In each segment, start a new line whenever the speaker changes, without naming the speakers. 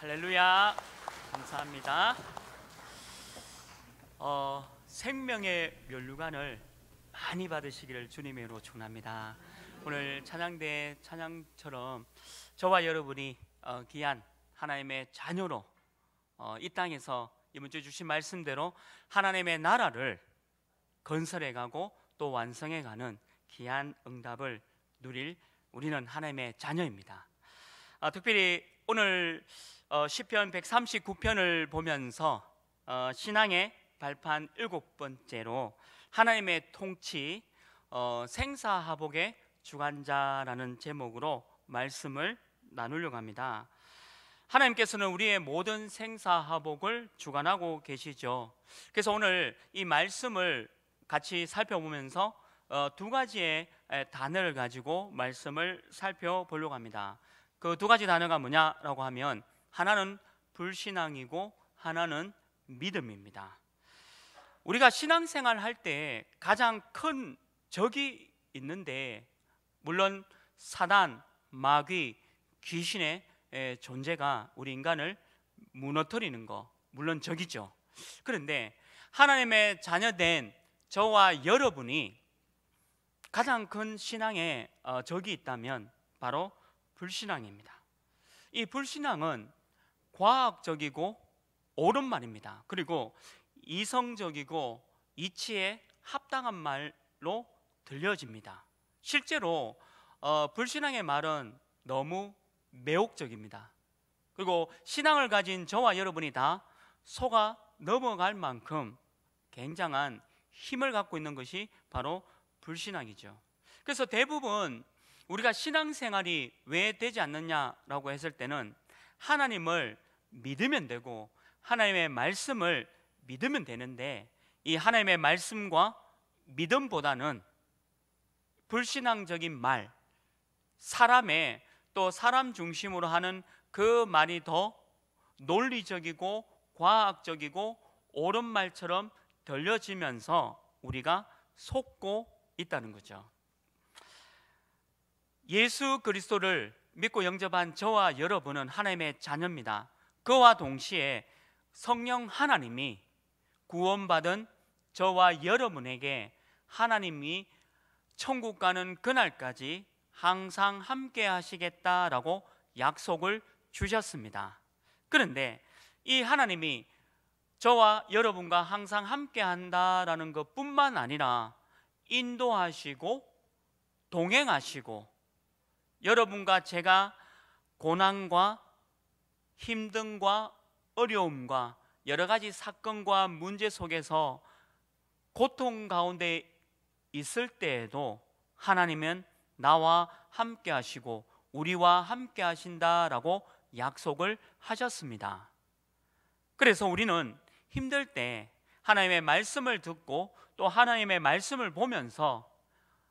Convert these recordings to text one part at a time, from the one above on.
할렐루야. 감사합니다. 어, 생명의 면류관을 많이 받으시기를 주님으로 축원합니다. 오늘 찬양대 찬양처럼 저와 여러분이 어, 귀한 하나님의 자녀로 어, 이 땅에서 이번 주 주신 말씀대로 하나님의 나라를 건설해가고 또 완성해가는 귀한 응답을 누릴 우리는 하나님의 자녀입니다. 아, 특별히 오늘 어, 시편 139편을 보면서 어, 신앙의 발판 일곱 번째로 하나님의 통치 어, 생사하복의 주관자라는 제목으로 말씀을 나누려고 합니다. 하나님께서는 우리의 모든 생사하복을 주관하고 계시죠. 그래서 오늘 이 말씀을 같이 살펴보면서 두 가지의 단어를 가지고 말씀을 살펴보려고 합니다. 그두 가지 단어가 뭐냐라고 하면 하나는 불신앙이고 하나는 믿음입니다. 우리가 신앙생활 할 때 가장 큰 적이 있는데 물론 사단, 마귀, 귀신의 존재가 우리 인간을 무너뜨리는 거 물론 적이죠. 그런데 하나님의 자녀된 저와 여러분이 가장 큰 신앙의 어, 적이 있다면 바로 불신앙입니다. 이 불신앙은 과학적이고 옳은 말입니다. 그리고 이성적이고 이치에 합당한 말로 들려집니다. 실제로 어, 불신앙의 말은 너무 매혹적입니다. 그리고 신앙을 가진 저와 여러분이 다 속아 넘어갈 만큼 굉장한 힘을 갖고 있는 것이 바로 불신앙이죠. 그래서 대부분 우리가 신앙생활이 왜 되지 않느냐라고 했을 때는 하나님을 믿으면 되고 하나님의 말씀을 믿으면 되는데 이 하나님의 말씀과 믿음보다는 불신앙적인 말, 사람의 또 사람 중심으로 하는 그 말이 더 논리적이고 과학적이고 옳은 말처럼 들려지면서 우리가 속고 있다는 거죠. 예수 그리스도를 믿고 영접한 저와 여러분은 하나님의 자녀입니다. 그와 동시에 성령 하나님이 구원받은 저와 여러분에게 하나님이 천국 가는 그날까지 항상 함께 하시겠다라고 약속을 주셨습니다. 그런데 이 하나님이 저와 여러분과 항상 함께 한다라는 것뿐만 아니라 인도하시고 동행하시고 여러분과 제가 고난과 힘든과 어려움과 여러 가지 사건과 문제 속에서 고통 가운데 있을 때에도 하나님은 나와 함께 하시고 우리와 함께 하신다라고 약속을 하셨습니다. 그래서 우리는 힘들 때 하나님의 말씀을 듣고 또 하나님의 말씀을 보면서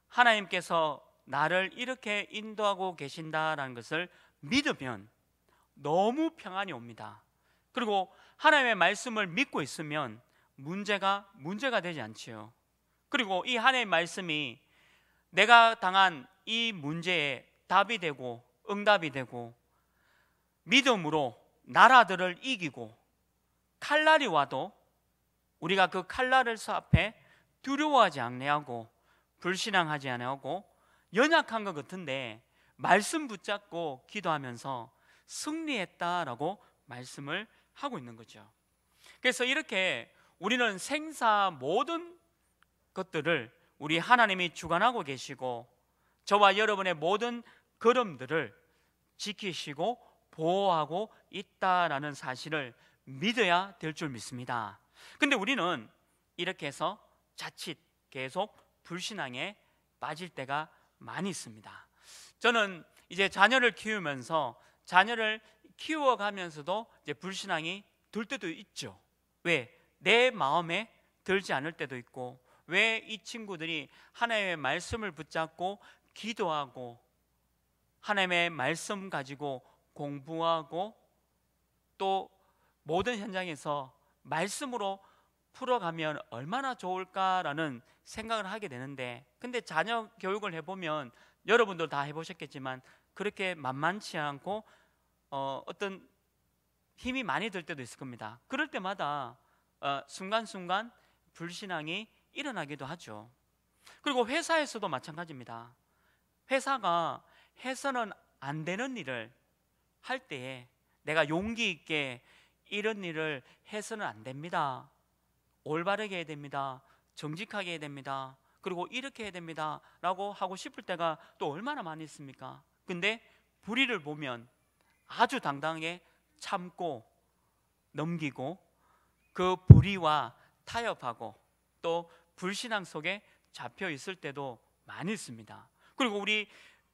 하나님께서 나를 이렇게 인도하고 계신다라는 것을 믿으면 너무 평안이 옵니다. 그리고 하나님의 말씀을 믿고 있으면 문제가 문제가 되지 않지요. 그리고 이 하나님의 말씀이 내가 당한 이 문제에 답이 되고 응답이 되고 믿음으로 나라들을 이기고 칼날이 와도 우리가 그 칼날을 앞에 두려워하지 않냐고 불신앙하지 않냐고 연약한 것 같은데 말씀 붙잡고 기도하면서 승리했다라고 말씀을 하고 있는 거죠. 그래서 이렇게 우리는 생사 모든 것들을 우리 하나님이 주관하고 계시고 저와 여러분의 모든 걸음들을 지키시고 보호하고 있다라는 사실을 믿어야 될 줄 믿습니다. 근데 우리는 이렇게 해서 자칫 계속 불신앙에 빠질 때가 많이 있습니다. 저는 이제 자녀를 키우면서 자녀를 키워가면서도 이제 불신앙이 들 때도 있죠. 왜? 내 마음에 들지 않을 때도 있고, 왜 이 친구들이 하나님의 말씀을 붙잡고 기도하고 하나님의 말씀 가지고 공부하고 또 모든 현장에서 말씀으로 풀어가면 얼마나 좋을까라는 생각을 하게 되는데 근데 자녀 교육을 해보면 여러분들 다 해보셨겠지만 그렇게 만만치 않고 어, 어떤 힘이 많이 들 때도 있을 겁니다. 그럴 때마다 어, 순간순간 불신앙이 일어나기도 하죠. 그리고 회사에서도 마찬가지입니다. 회사가 해서는 안 되는 일을 할 때에 내가 용기 있게 이런 일을 해서는 안 됩니다. 올바르게 해야 됩니다. 정직하게 해야 됩니다. 그리고 이렇게 해야 됩니다. 라고 하고 싶을 때가 또 얼마나 많이 있습니까? 근데 불의를 보면 아주 당당하게 참고 넘기고 그 불의와 타협하고 또 불신앙 속에 잡혀 있을 때도 많이 있습니다. 그리고 우리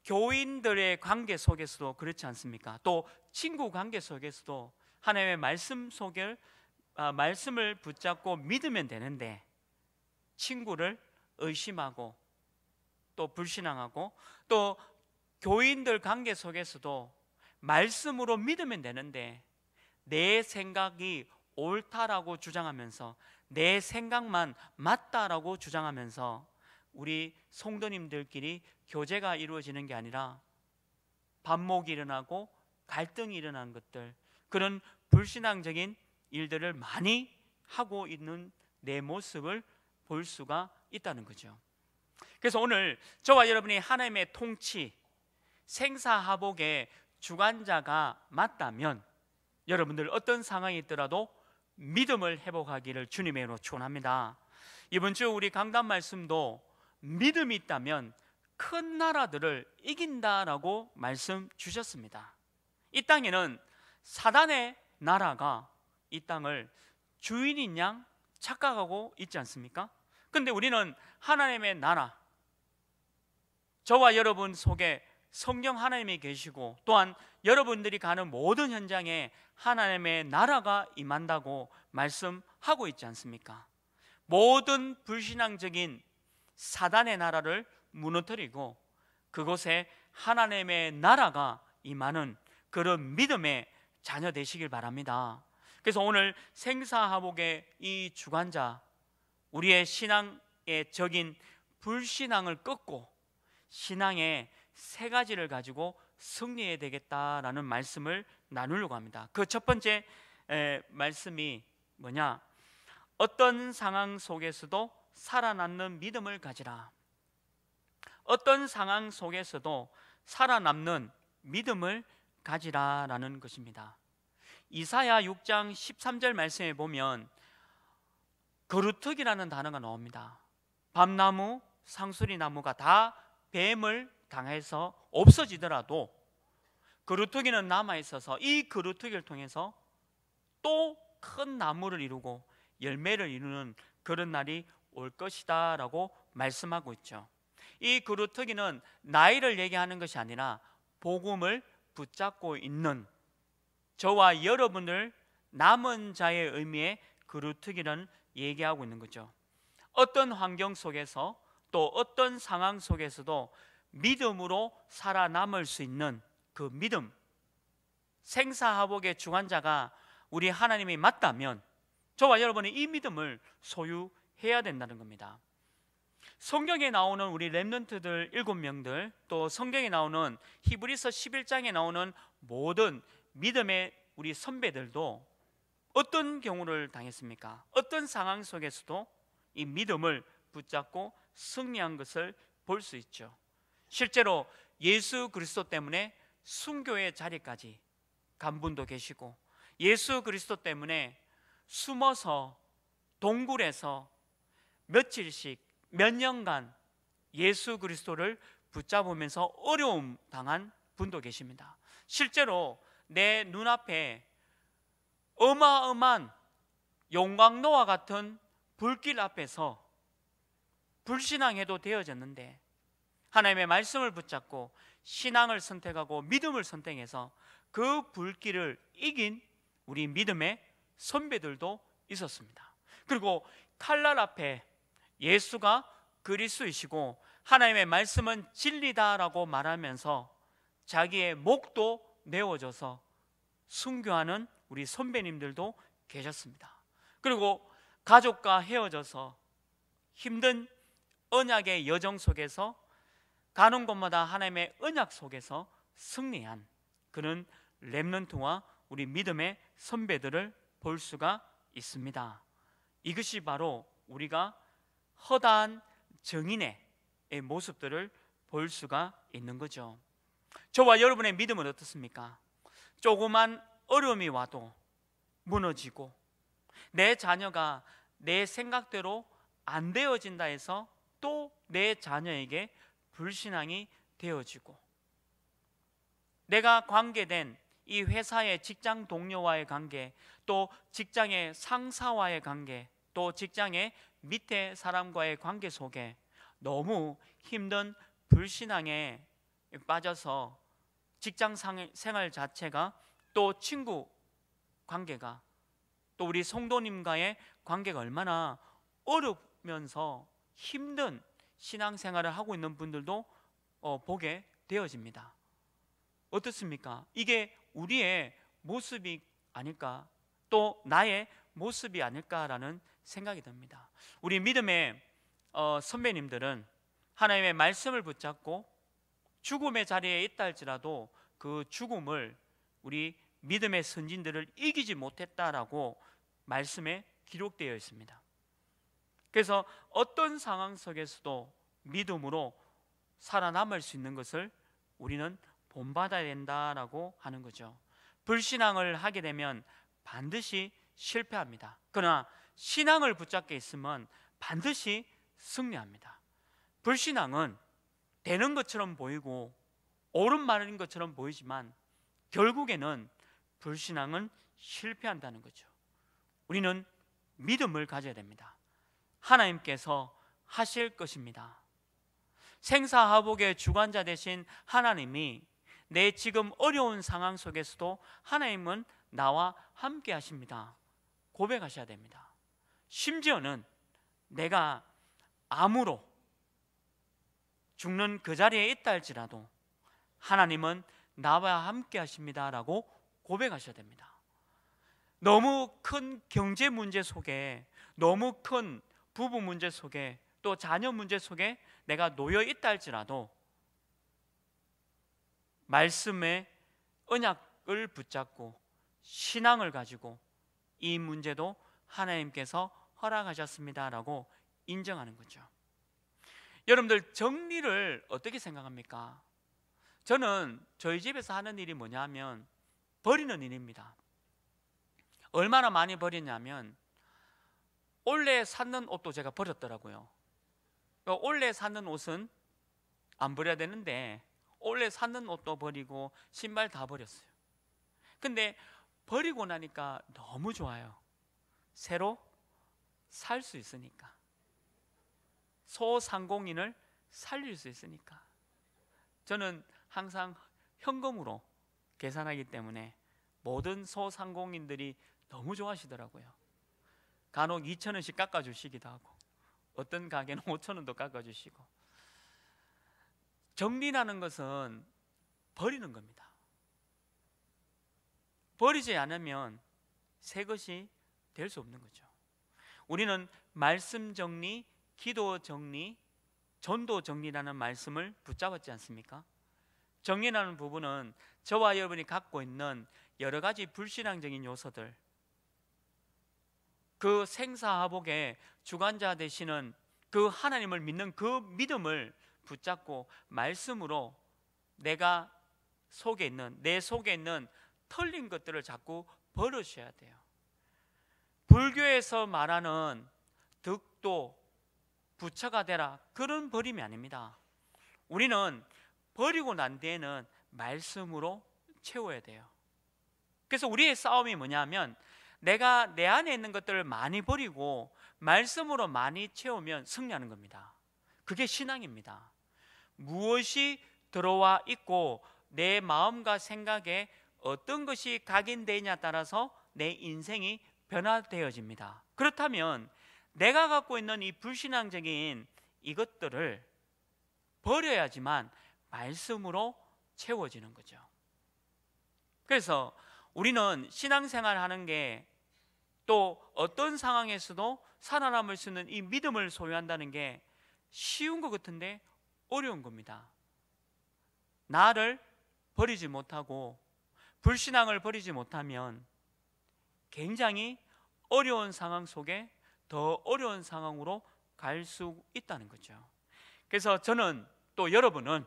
교인들의 관계 속에서도 그렇지 않습니까? 또 친구 관계 속에서도 하나님의 말씀 속을 어, 말씀을 붙잡고 믿으면 되는데 친구를 의심하고 또 불신앙하고 또 교인들 관계 속에서도 말씀으로 믿으면 되는데 내 생각이 옳다라고 주장하면서 내 생각만 맞다라고 주장하면서 우리 성도님들끼리 교제가 이루어지는 게 아니라 반목이 일어나고 갈등이 일어난 것들 그런 불신앙적인 일들을 많이 하고 있는 내 모습을 볼 수가 있다는 거죠. 그래서 오늘 저와 여러분이 하나님의 통치, 생사하복의 주관자가 맞다면 여러분들 어떤 상황이 있더라도 믿음을 회복하기를 주님으로 의 축원합니다. 이번 주 우리 강단 말씀도 믿음이 있다면 큰 나라들을 이긴다라고 말씀 주셨습니다. 이 땅에는 사단의 나라가 이 땅을 주인인 양 착각하고 있지 않습니까? 근데 우리는 하나님의 나라 저와 여러분 속에 성령 하나님이 계시고 또한 여러분들이 가는 모든 현장에 하나님의 나라가 임한다고 말씀하고 있지 않습니까? 모든 불신앙적인 사단의 나라를 무너뜨리고 그곳에 하나님의 나라가 임하는 그런 믿음의 자녀 되시길 바랍니다. 그래서 오늘 생사하복의 이 주관자 우리의 신앙의 적인 불신앙을 꺾고 신앙의 세 가지를 가지고 승리해야 되겠다라는 말씀을 나누려고 합니다. 그 첫 번째 말씀이 뭐냐? 어떤 상황 속에서도 살아남는 믿음을 가지라. 어떤 상황 속에서도 살아남는 믿음을 가지라라는 것입니다. 이사야 6장 13절 말씀에 보면 거루특이라는 단어가 나옵니다. 밤나무, 상수리나무가 다 뱀을 당해서 없어지더라도 그루터기는 남아 있어서 이 그루터기를 통해서 또 큰 나무를 이루고 열매를 이루는 그런 날이 올 것이다라고 말씀하고 있죠. 이 그루터기는 나이를 얘기하는 것이 아니라 복음을 붙잡고 있는 저와 여러분을 남은 자의 의미에 그루트기는 얘기하고 있는 거죠. 어떤 환경 속에서 또 어떤 상황 속에서도 믿음으로 살아남을 수 있는 그 믿음 생사하복의 중환자가 우리 하나님이 맞다면 저와 여러분이 이 믿음을 소유해야 된다는 겁니다. 성경에 나오는 우리 렘넌트들 일 명들 또 성경에 나오는 히브리서 11장에 나오는 모든 믿음의 우리 선배들도 어떤 경우를 당했습니까? 어떤 상황 속에서도 이 믿음을 붙잡고 승리한 것을 볼 수 있죠. 실제로 예수 그리스도 때문에 순교의 자리까지 간 분도 계시고 예수 그리스도 때문에 숨어서 동굴에서 며칠씩 몇 년간 예수 그리스도를 붙잡으면서 어려움 당한 분도 계십니다. 실제로 내 눈앞에 어마어마한 용광로와 같은 불길 앞에서 불신앙해도 되어졌는데 하나님의 말씀을 붙잡고 신앙을 선택하고 믿음을 선택해서 그 불길을 이긴 우리 믿음의 선배들도 있었습니다. 그리고 칼날 앞에 예수가 그리스도이시고 하나님의 말씀은 진리다라고 말하면서 자기의 목도 내어줘서 순교하는 우리 선배님들도 계셨습니다. 그리고 가족과 헤어져서 힘든 언약의 여정 속에서 가는 곳마다 하나님의 언약 속에서 승리한 그는 렘넌트와 우리 믿음의 선배들을 볼 수가 있습니다. 이것이 바로 우리가 허다한 정인의 모습들을 볼 수가 있는 거죠. 저와 여러분의 믿음은 어떻습니까? 조그만 어려움이 와도 무너지고 내 자녀가 내 생각대로 안 되어진다 해서 또 내 자녀에게 불신앙이 되어지고 내가 관계된 이 회사의 직장 동료와의 관계 또 직장의 상사와의 관계 또 직장의 밑에 사람과의 관계 속에 너무 힘든 불신앙의 빠져서 직장 생활 자체가 또 친구 관계가 또 우리 성도님과의 관계가 얼마나 어렵면서 힘든 신앙생활을 하고 있는 분들도 어, 보게 되어집니다. 어떻습니까? 이게 우리의 모습이 아닐까? 또 나의 모습이 아닐까라는 생각이 듭니다. 우리 믿음의 어, 선배님들은 하나님의 말씀을 붙잡고 죽음의 자리에 있다 할지라도 그 죽음을 우리 믿음의 선진들을 이기지 못했다라고 말씀에 기록되어 있습니다. 그래서 어떤 상황 속에서도 믿음으로 살아남을 수 있는 것을 우리는 본받아야 된다라고 하는 거죠. 불신앙을 하게 되면 반드시 실패합니다. 그러나 신앙을 붙잡게 있으면 반드시 승리합니다. 불신앙은 되는 것처럼 보이고 옳은 말인 것처럼 보이지만 결국에는 불신앙은 실패한다는 거죠. 우리는 믿음을 가져야 됩니다. 하나님께서 하실 것입니다. 생사하복의 주관자 대신 하나님이 내 지금 어려운 상황 속에서도 하나님은 나와 함께 하십니다. 고백하셔야 됩니다. 심지어는 내가 암으로 죽는 그 자리에 있다 할지라도 하나님은 나와 함께 하십니다라고 고백하셔야 됩니다. 너무 큰 경제 문제 속에 너무 큰 부부 문제 속에 또 자녀 문제 속에 내가 놓여 있다 할지라도 말씀의 언약을 붙잡고 신앙을 가지고 이 문제도 하나님께서 허락하셨습니다라고 인정하는 거죠. 여러분들 정리를 어떻게 생각합니까? 저는 저희 집에서 하는 일이 뭐냐면 버리는 일입니다. 얼마나 많이 버리냐면 올해 샀는 옷도 제가 버렸더라고요. 올해 샀는 옷은 안 버려야 되는데 올해 샀는 옷도 버리고 신발 다 버렸어요. 근데 버리고 나니까 너무 좋아요. 새로 살 수 있으니까. 소상공인을 살릴 수 있으니까 저는 항상 현금으로 계산하기 때문에 모든 소상공인들이 너무 좋아하시더라고요. 간혹 2천 원씩 깎아 주시기도 하고 어떤 가게는 5천 원도 깎아 주시고 정리라는 것은 버리는 겁니다. 버리지 않으면 새 것이 될 수 없는 거죠. 우리는 말씀 정리, 기도 정리, 전도 정리라는 말씀을 붙잡았지 않습니까? 정리라는 부분은 저와 여러분이 갖고 있는 여러 가지 불신앙적인 요소들 그 생사하복의 주관자 되시는 그 하나님을 믿는 그 믿음을 붙잡고 말씀으로 내가 속에 있는 내 속에 있는 털린 것들을 자꾸 버릇셔야 돼요. 불교에서 말하는 득도 부처가 되라 그런 버림이 아닙니다. 우리는 버리고 난 뒤에는 말씀으로 채워야 돼요. 그래서 우리의 싸움이 뭐냐면 내가 내 안에 있는 것들을 많이 버리고 말씀으로 많이 채우면 승리하는 겁니다. 그게 신앙입니다. 무엇이 들어와 있고 내 마음과 생각에 어떤 것이 각인되냐 따라서 내 인생이 변화되어집니다. 그렇다면 내가 갖고 있는 이 불신앙적인 이것들을 버려야지만 말씀으로 채워지는 거죠. 그래서 우리는 신앙생활 하는 게 또 어떤 상황에서도 살아남을 수 있는 이 믿음을 소유한다는 게 쉬운 것 같은데 어려운 겁니다. 나를 버리지 못하고 불신앙을 버리지 못하면 굉장히 어려운 상황 속에 더 어려운 상황으로 갈 수 있다는 거죠. 그래서 저는 또 여러분은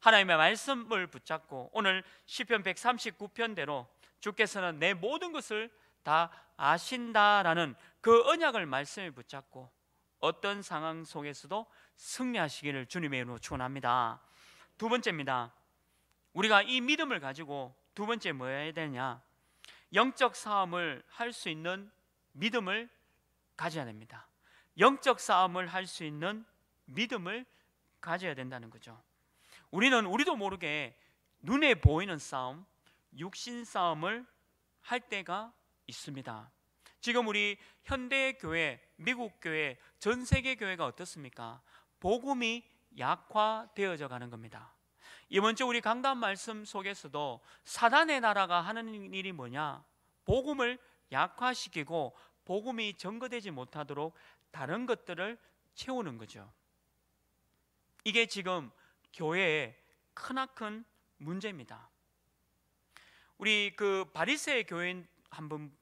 하나님의 말씀을 붙잡고 오늘 시편 139편대로 주께서는 내 모든 것을 다 아신다라는 그 언약을 말씀에 붙잡고 어떤 상황 속에서도 승리하시기를 주님의 이름으로 축원합니다. 두 번째입니다. 우리가 이 믿음을 가지고 두 번째 뭐 해야 되냐? 영적 싸움을 할 수 있는 믿음을 가져야 됩니다. 영적 싸움을 할 수 있는 믿음을 가져야 된다는 거죠. 우리는 우리도 모르게 눈에 보이는 싸움, 육신 싸움을 할 때가 있습니다. 지금 우리 현대 교회, 미국 교회, 전 세계 교회가 어떻습니까? 복음이 약화되어져 가는 겁니다. 이번 주 우리 강단 말씀 속에서도 사단의 나라가 하는 일이 뭐냐? 복음을 약화시키고 복음이 전거되지 못하도록 다른 것들을 채우는 거죠. 이게 지금 교회의 크나큰 문제입니다. 우리 그바리새 교인 한번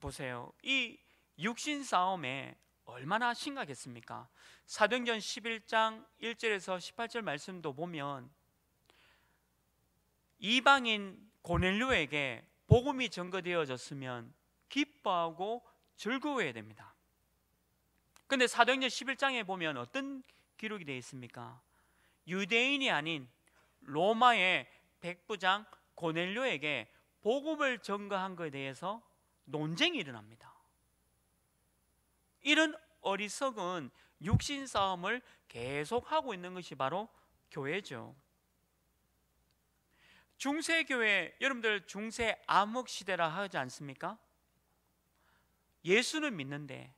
보세요. 이 육신 싸움에 얼마나 심각했습니까? 사도행전 11장 1절에서 18절 말씀도 보면 이방인 고넬료에게 복음이 전거되어졌으면 기뻐하고 즐거워해야 됩니다. 근데 사도행전 11장에 보면 어떤 기록이 되어 있습니까? 유대인이 아닌 로마의 백부장 고넬료에게 복음을 전가한 것에 대해서 논쟁이 일어납니다. 이런 어리석은 육신 싸움을 계속하고 있는 것이 바로 교회죠. 중세교회, 여러분들 중세 암흑 시대라 하지 않습니까? 예수는 믿는데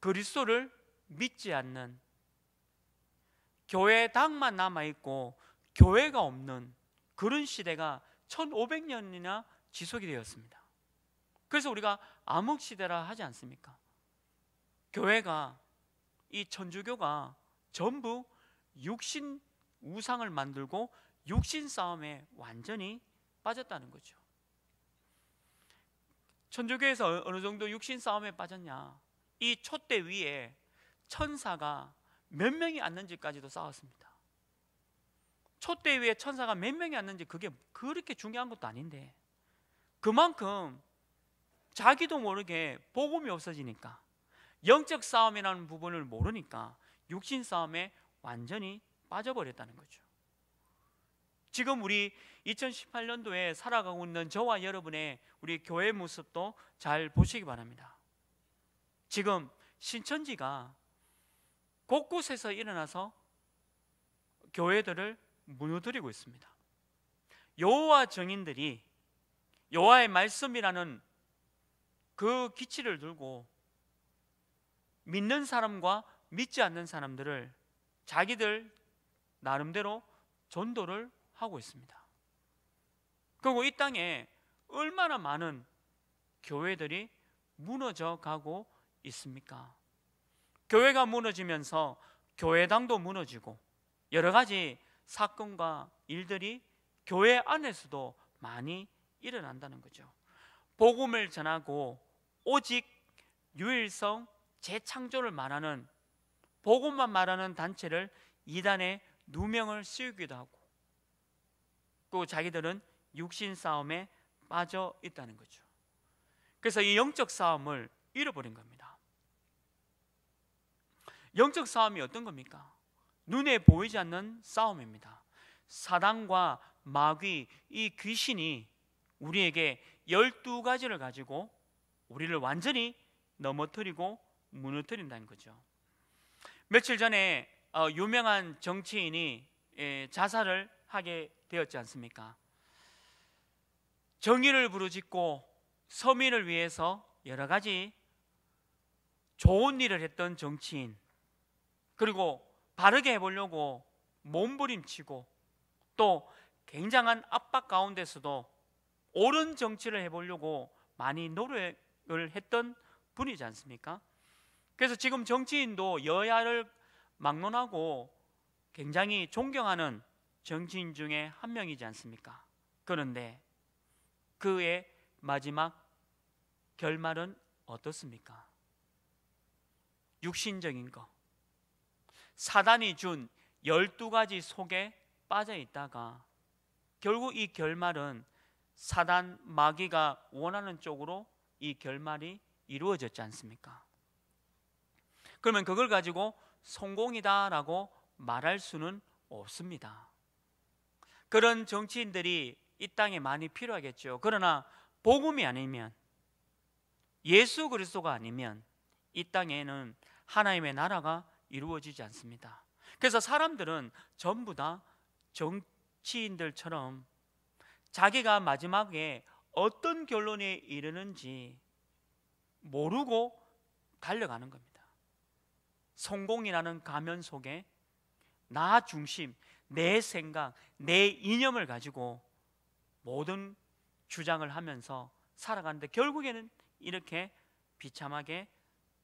그리스도를 믿지 않는 교회 당만 남아 있고 교회가 없는 그런 시대가 1500년이나 지속이 되었습니다. 그래서 우리가 암흑 시대라 하지 않습니까? 교회가 이 천주교가 전부 육신 우상을 만들고 육신 싸움에 완전히 빠졌다는 거죠. 천주교에서 어, 어느 정도 육신 싸움에 빠졌냐? 이 촛대 위에 천사가 몇 명이 앉는지까지도 싸웠습니다. 촛대 위에 천사가 몇 명이 앉는지 그게 그렇게 중요한 것도 아닌데 그만큼 자기도 모르게 복음이 없어지니까 영적 싸움이라는 부분을 모르니까 육신 싸움에 완전히 빠져버렸다는 거죠. 지금 우리 2018년도에 살아가고 있는 저와 여러분의 우리 교회 모습도 잘 보시기 바랍니다. 지금 신천지가 곳곳에서 일어나서 교회들을 무너뜨리고 있습니다. 여호와 정인들이 여호와의 말씀이라는 그 기치를 들고 믿는 사람과 믿지 않는 사람들을 자기들 나름대로 전도를 하고 있습니다. 그리고 이 땅에 얼마나 많은 교회들이 무너져 가고 있습니까? 교회가 무너지면서 교회당도 무너지고 여러 가지 사건과 일들이 교회 안에서도 많이 일어난다는 거죠. 복음을 전하고 오직 유일성 재창조를 말하는 복음만 말하는 단체를 이단에 누명을 씌우기도 하고 또 그 자기들은 육신 싸움에 빠져 있다는 거죠. 그래서 이 영적 싸움을 잃어버린 겁니다. 영적 싸움이 어떤 겁니까? 눈에 보이지 않는 싸움입니다. 사단과 마귀 이 귀신이 우리에게 열두 가지를 가지고 우리를 완전히 넘어뜨리고 무너뜨린다는 거죠. 며칠 전에 어, 유명한 정치인이 예, 자살을 하게 되었지 않습니까? 정의를 부르짖고 서민을 위해서 여러 가지 좋은 일을 했던 정치인 그리고 바르게 해보려고 몸부림치고 또 굉장한 압박 가운데서도 옳은 정치를 해보려고 많이 노력을 했던 분이지 않습니까? 그래서 지금 정치인도 여야를 막론하고 굉장히 존경하는 정치인 중에 한 명이지 않습니까? 그런데 그의 마지막 결말은 어떻습니까? 육신적인 것. 사단이 준 12가지 속에 빠져 있다가 결국 이 결말은 사단 마귀가 원하는 쪽으로 이 결말이 이루어졌지 않습니까? 그러면 그걸 가지고 성공이다라고 말할 수는 없습니다. 그런 정치인들이 이 땅에 많이 필요하겠죠. 그러나 복음이 아니면 예수 그리스도가 아니면 이 땅에는 하나님의 나라가 이루어지지 않습니다. 그래서 사람들은 전부 다 정치인들처럼 자기가 마지막에 어떤 결론에 이르는지 모르고 달려가는 겁니다. 성공이라는 가면 속에 나 중심, 내 생각, 내 이념을 가지고 모든 주장을 하면서 살아가는데 결국에는 이렇게 비참하게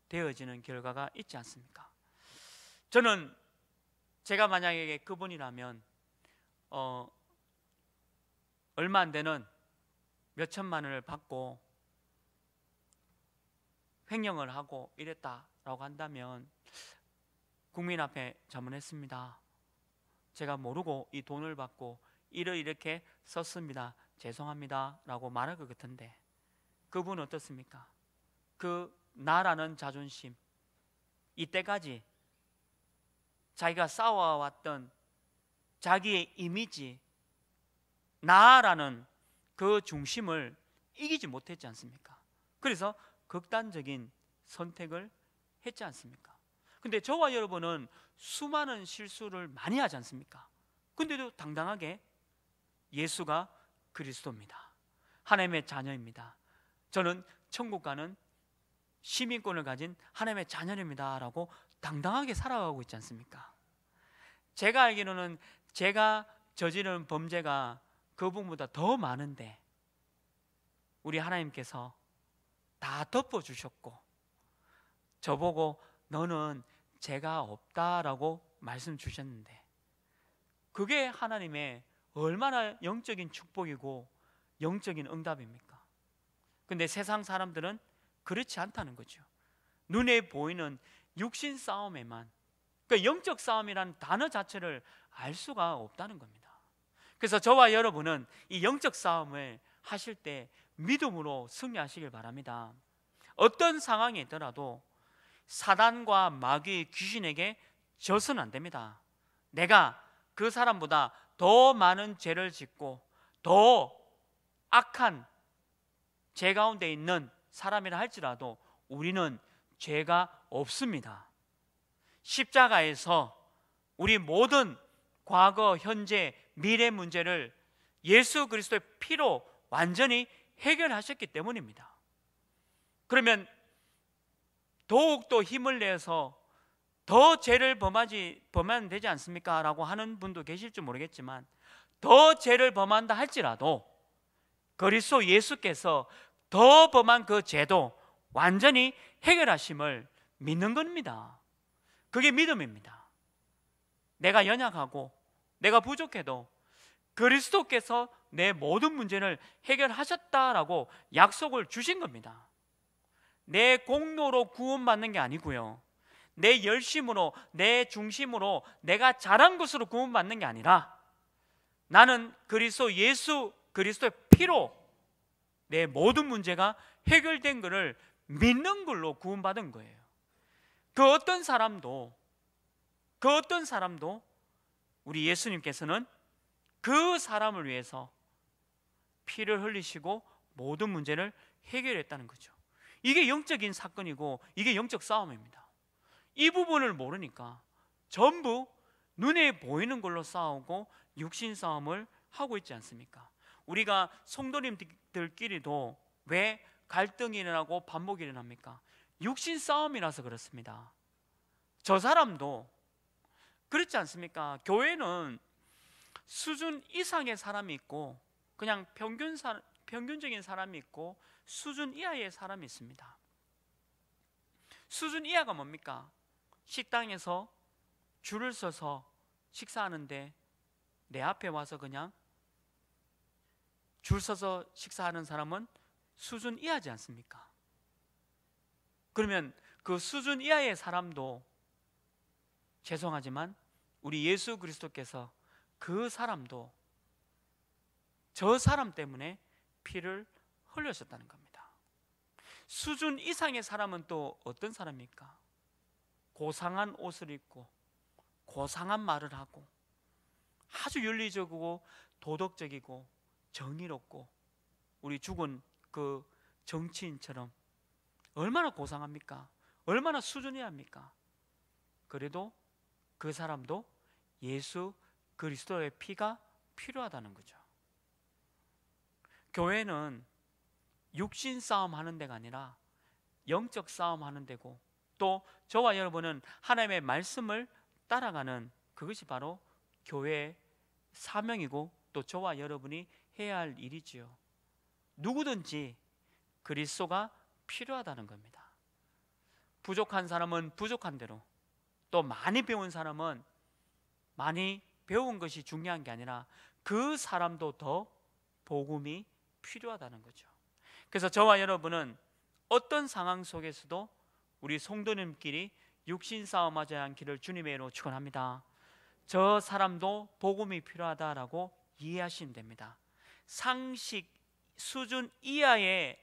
되어지는 결과가 있지 않습니까? 저는 제가 만약에 그분이라면 어, 얼마 안 되는 몇 천만 원을 받고 횡령을 하고 이랬다라고 한다면 국민 앞에 자문했습니다. 제가 모르고 이 돈을 받고 일을 이렇게 썼습니다. 죄송합니다. 라고 말할 것 같은데 그분 어떻습니까? 그 나라는 자존심 이때까지 자기가 쌓아왔던 자기의 이미지 나라는 그 중심을 이기지 못했지 않습니까? 그래서 극단적인 선택을 했지 않습니까? 근데 저와 여러분은 수많은 실수를 많이 하지 않습니까? 근데도 당당하게 예수가 그리스도입니다. 하나님의 자녀입니다. 저는 천국 가는 시민권을 가진 하나님의 자녀입니다라고 당당하게 살아가고 있지 않습니까? 제가 알기로는 제가 저지른 범죄가 그분보다 더 많은데 우리 하나님께서 다 덮어 주셨고 저보고 너는 죄가 없다라고 말씀 주셨는데 그게 하나님의 얼마나 영적인 축복이고 영적인 응답입니까? 근데 세상 사람들은 그렇지 않다는 거죠. 눈에 보이는 육신 싸움에만 그러니까 영적 싸움이라는 단어 자체를 알 수가 없다는 겁니다. 그래서 저와 여러분은 이 영적 싸움을 하실 때 믿음으로 승리하시길 바랍니다. 어떤 상황이 있더라도 사단과 마귀의 귀신에게 져서는 안 됩니다. 내가 그 사람보다 더 많은 죄를 짓고 더 악한 죄 가운데 있는 사람이라 할지라도 우리는 죄가 없습니다. 십자가에서 우리 모든 과거, 현재, 미래 문제를 예수 그리스도의 피로 완전히 해결하셨기 때문입니다. 그러면 더욱더 힘을 내서 더 죄를 범하지 범하면 되지 않습니까? 라고 하는 분도 계실지 모르겠지만 더 죄를 범한다 할지라도 그리스도 예수께서 더 범한 그 죄도 완전히 해결하심을 믿는 겁니다. 그게 믿음입니다. 내가 연약하고 내가 부족해도 그리스도께서 내 모든 문제를 해결하셨다라고 약속을 주신 겁니다. 내 공로로 구원받는 게 아니고요. 내 열심으로, 내 중심으로, 내가 잘한 것으로 구원받는 게 아니라 나는 그리스도 예수 그리스도의 피로 내 모든 문제가 해결된 것을 믿는 걸로 구원받은 거예요. 그 어떤 사람도 그 어떤 사람도 우리 예수님께서는 그 사람을 위해서 피를 흘리시고 모든 문제를 해결했다는 거죠. 이게 영적인 사건이고 이게 영적 싸움입니다. 이 부분을 모르니까 전부 눈에 보이는 걸로 싸우고 육신 싸움을 하고 있지 않습니까? 우리가 성도님들끼리도 왜 갈등이 일어나고 반목이 일어납니까? 육신 싸움이라서 그렇습니다. 저 사람도 그렇지 않습니까? 교회는 수준 이상의 사람이 있고 그냥 평균 사, 평균적인 사람이 있고 수준 이하의 사람이 있습니다. 수준 이하가 뭡니까? 식당에서 줄을 서서 식사하는데 내 앞에 와서 그냥 줄 서서 식사하는 사람은 수준 이하지 않습니까? 그러면 그 수준 이하의 사람도 죄송하지만 우리 예수 그리스도께서 그 사람도 저 사람 때문에 피를 흘렸었다는 겁니다. 수준 이상의 사람은 또 어떤 사람입니까? 고상한 옷을 입고 고상한 말을 하고 아주 윤리적이고 도덕적이고 정의롭고 우리 죽은 그 정치인처럼 얼마나 고상합니까? 얼마나 수준이 합니까? 그래도 그 사람도 예수 그리스도의 피가 필요하다는 거죠. 교회는 육신 싸움 하는 데가 아니라 영적 싸움 하는 데고 또 저와 여러분은 하나님의 말씀을 따라가는 그것이 바로 교회의 사명이고 또 저와 여러분이 해야 할 일이지요. 누구든지 그리스도가 필요하다는 겁니다. 부족한 사람은 부족한 대로 또 많이 배운 사람은 많이 배운 것이 중요한 게 아니라 그 사람도 더 복음이 필요하다는 거죠. 그래서 저와 여러분은 어떤 상황 속에서도 우리 성도님끼리 육신 싸움하지 않기를 주님의 이름으로 축원합니다. 저 사람도 복음이 필요하다라고 이해하시면 됩니다. 상식 수준 이하의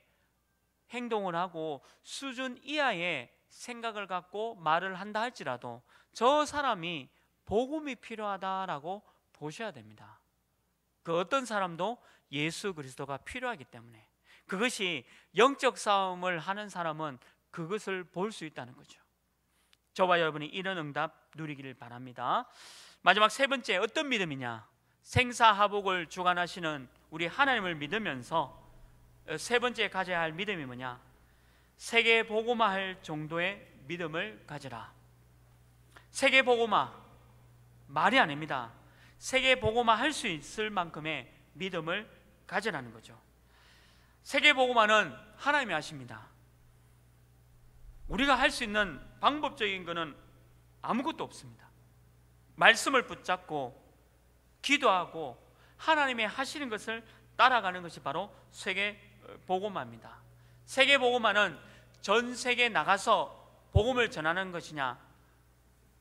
행동을 하고 수준 이하의 생각을 갖고 말을 한다 할지라도 저 사람이 복음이 필요하다라고 보셔야 됩니다. 그 어떤 사람도 예수 그리스도가 필요하기 때문에 그것이 영적 싸움을 하는 사람은 그것을 볼 수 있다는 거죠. 저와 여러분이 이런 응답 누리기를 바랍니다. 마지막 세 번째 어떤 믿음이냐? 생사하복을 주관하시는 우리 하나님을 믿으면서 어, 세 번째 가져야 할 믿음이 뭐냐? 세계 보고마 할 정도의 믿음을 가지라. 세계 보고마 말이 아닙니다. 세계 보고마 할수 있을 만큼의 믿음을 가져라는 거죠. 세계보고만은 하나님이 하십니다. 우리가 할 수 있는 방법적인 것은 아무것도 없습니다. 말씀을 붙잡고 기도하고 하나님의 하시는 것을 따라가는 것이 바로 세계보고만입니다. 세계보고만은 전 세계에 나가서 복음을 전하는 것이냐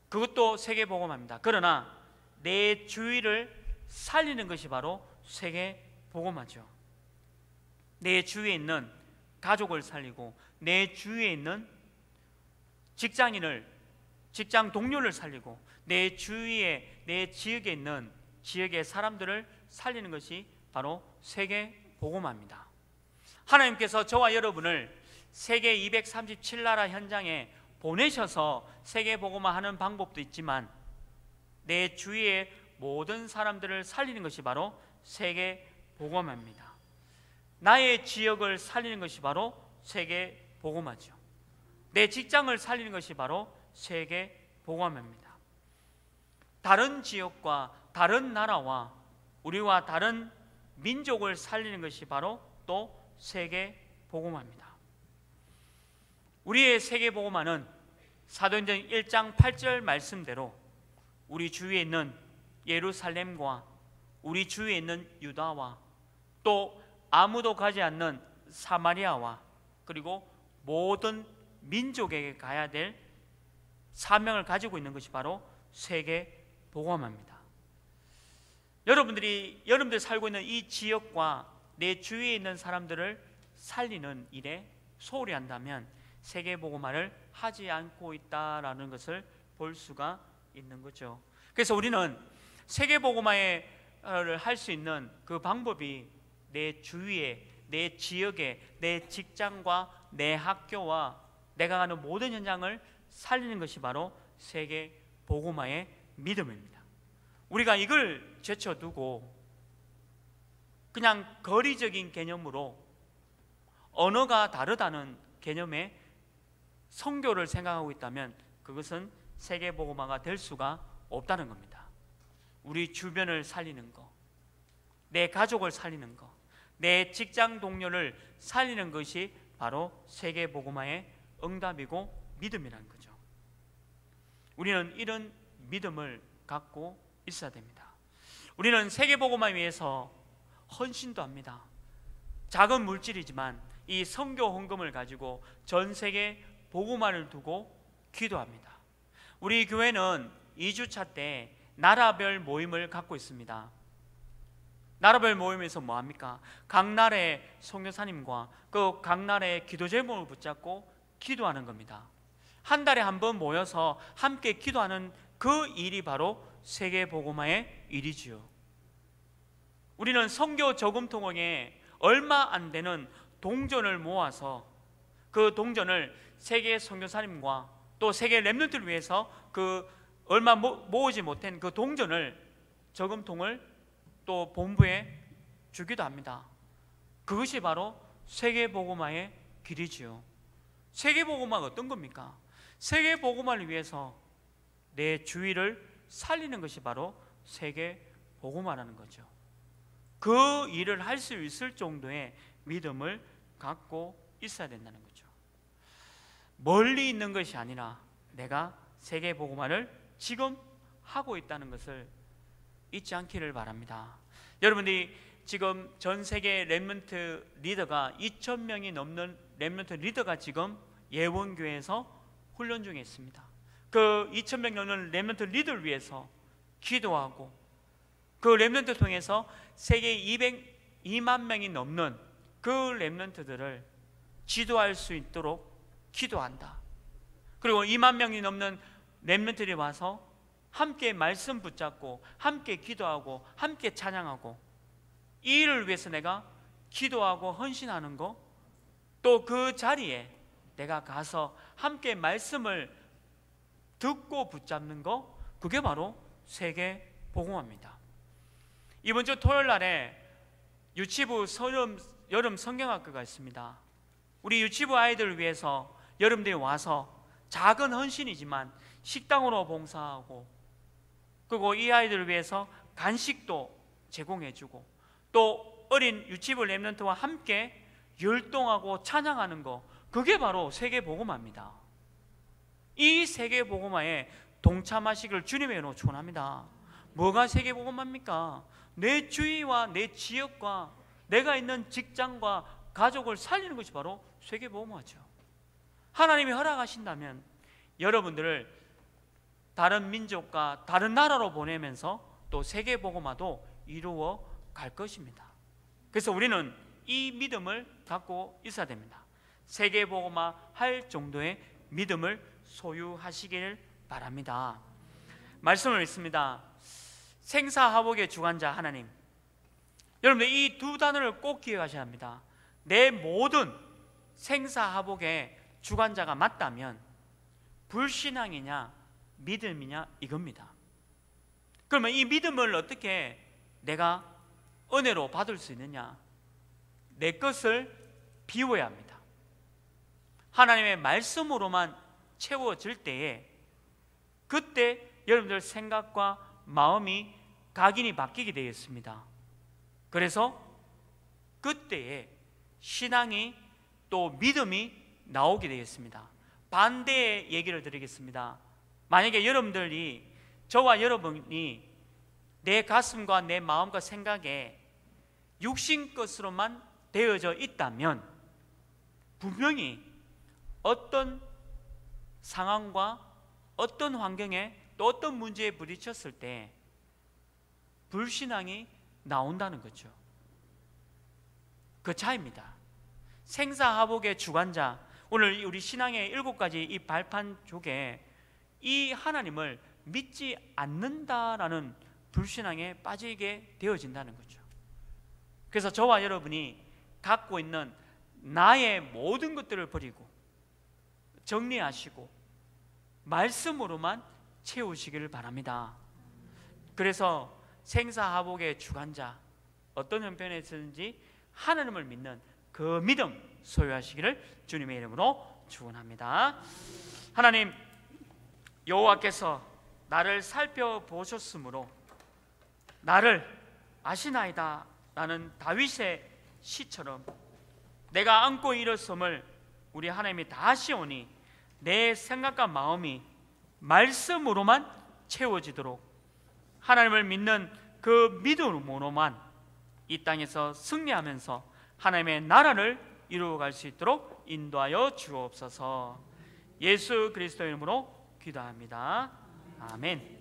그것도 세계보고만입니다. 그러나 내 주위를 살리는 것이 바로 세계 복음하죠. 내 주위에 있는 가족을 살리고 내 주위에 있는 직장인을 직장 동료를 살리고 내 주위에 내 지역에 있는 지역의 사람들을 살리는 것이 바로 세계 복음화입니다. 하나님께서 저와 여러분을 세계 237나라 현장에 보내셔서 세계 복음화하는 방법도 있지만 내 주위의 모든 사람들을 살리는 것이 바로 세계 복음합니다 나의 지역을 살리는 것이 바로 세계 복음화죠. 내 직장을 살리는 것이 바로 세계 복음화니다 다른 지역과 다른 나라와 우리와 다른 민족을 살리는 것이 바로 또 세계 복음화니다 우리의 세계 복음화는 사도행전 1장 8절 말씀대로 우리 주위에 있는 예루살렘과 우리 주위에 있는 유다와 또 아무도 가지 않는 사마리아와 그리고 모든 민족에게 가야 될 사명을 가지고 있는 것이 바로 세계 복음화입니다. 여러분들이 여러분들 살고 있는 이 지역과 내 주위에 있는 사람들을 살리는 일에 소홀히 한다면 세계 복음화를 하지 않고 있다라는 것을 볼 수가 있는 거죠. 그래서 우리는 세계 복음화를 할 수 있는 그 방법이 내 주위에 내 지역에 내 직장과 내 학교와 내가 가는 모든 현장을 살리는 것이 바로 세계 보고마의 믿음입니다. 우리가 이걸 제쳐두고 그냥 거리적인 개념으로 언어가 다르다는 개념의 성교를 생각하고 있다면 그것은 세계 보고마가 될 수가 없다는 겁니다. 우리 주변을 살리는 거, 내 가족을 살리는 거, 내 직장 동료를 살리는 것이 바로 세계 복음화의 응답이고 믿음이라는 거죠. 우리는 이런 믿음을 갖고 있어야 됩니다. 우리는 세계 복음화 위해서 헌신도 합니다. 작은 물질이지만 이 선교 헌금을 가지고 전 세계 복음화를 두고 기도합니다. 우리 교회는 2주차 때 나라별 모임을 갖고 있습니다. 나라별 모임에서 뭐 합니까? 각 나라의 성교사님과 그 각 나라의 기도 제목을 붙잡고 기도하는 겁니다. 한 달에 한 번 모여서 함께 기도하는 그 일이 바로 세계 복음화의 일이지요. 우리는 성교 저금 통에 얼마 안 되는 동전을 모아서 그 동전을 세계 선교사님과 또 세계 랩런트를 위해서 그 얼마 모으지 못한 그 동전을 저금통을 또 본부에 주기도 합니다. 그것이 바로 세계보고마의 길이지요. 세계보고마가 어떤 겁니까? 세계보고마를 위해서 내 주위를 살리는 것이 바로 세계보고마라는 거죠. 그 일을 할 수 있을 정도의 믿음을 갖고 있어야 된다는 거죠. 멀리 있는 것이 아니라 내가 세계보고마를 지금 하고 있다는 것을 잊지 않기를 바랍니다. 여러분이 지금 전 세계 렘넌트 리더가 2천 명이 넘는 렘넌트 리더가 지금 예원교회에서 훈련 중에 있습니다. 그 2천 명 넘는 렘넌트 리더를 위해서 기도하고 그 렘넌트 통해서 세계 2 0 2만 명이 넘는 그 렘넌트들을 지도할 수 있도록 기도한다. 그리고 2만 명이 넘는 렘넌트들이 와서 함께 말씀 붙잡고 함께 기도하고 함께 찬양하고 이 일을 위해서 내가 기도하고 헌신하는 거 또 그 자리에 내가 가서 함께 말씀을 듣고 붙잡는 거 그게 바로 세계 복음화입니다. 이번 주 토요일 날에 유치부 서름, 여름 성경학교가 있습니다. 우리 유치부 아이들을 위해서 여러분들이 와서 작은 헌신이지만 식당으로 봉사하고 그리고 이 아이들을 위해서 간식도 제공해주고 또 어린 유치부 랩런트와 함께 열동하고 찬양하는 거 그게 바로 세계보고마입니다 이 세계보고마에 동참하시기 주님의 이름으로 축원합니다 뭐가 세계보고마입니까? 내 주위와 내 지역과 내가 있는 직장과 가족을 살리는 것이 바로 세계보고마죠 하나님이 허락하신다면 여러분들을 다른 민족과 다른 나라로 보내면서 또 세계 복음화도 이루어 갈 것입니다. 그래서 우리는 이 믿음을 갖고 있어야 됩니다. 세계 복음화 할 정도의 믿음을 소유하시길 바랍니다. 말씀을 읽습니다. 생사하복의 주관자 하나님. 여러분들 이 두 단어를 꼭 기억하셔야 합니다. 내 모든 생사하복의 주관자가 맞다면 불신앙이냐 믿음이냐 이겁니다. 그러면 이 믿음을 어떻게 내가 은혜로 받을 수 있느냐? 내 것을 비워야 합니다. 하나님의 말씀으로만 채워질 때에 그때 여러분들 생각과 마음이 각인이 바뀌게 되어 습니다 그래서 그때에 신앙이 또 믿음이 나오게 되어 습니다 반대의 얘기를 드리겠습니다. 만약에 여러분들이 저와 여러분이 내 가슴과 내 마음과 생각에 육신 것으로만 되어져 있다면 분명히 어떤 상황과 어떤 환경에 또 어떤 문제에 부딪혔을 때 불신앙이 나온다는 거죠. 그 차입니다. 이 생사하복의 주관자 오늘 우리 신앙의 일곱 가지 이 발판 쪽에 이 하나님을 믿지 않는다라는 불신앙에 빠지게 되어진다는 거죠. 그래서 저와 여러분이 갖고 있는 나의 모든 것들을 버리고 정리하시고 말씀으로만 채우시기를 바랍니다. 그래서 생사하복의 주관자 어떤 형편에 있든지 하나님을 믿는 그 믿음 소유하시기를 주님의 이름으로 축원합니다. 하나님 여호와께서 나를 살펴보셨으므로 나를 아시나이다 라는 다윗의 시처럼 내가 안고 일었음을 우리 하나님이 다 아시오니 내 생각과 마음이 말씀으로만 채워지도록 하나님을 믿는 그 믿음으로만 이 땅에서 승리하면서 하나님의 나라를 이루어갈 수 있도록 인도하여 주옵소서 예수 그리스도 이름으로 기도합니다. 아멘.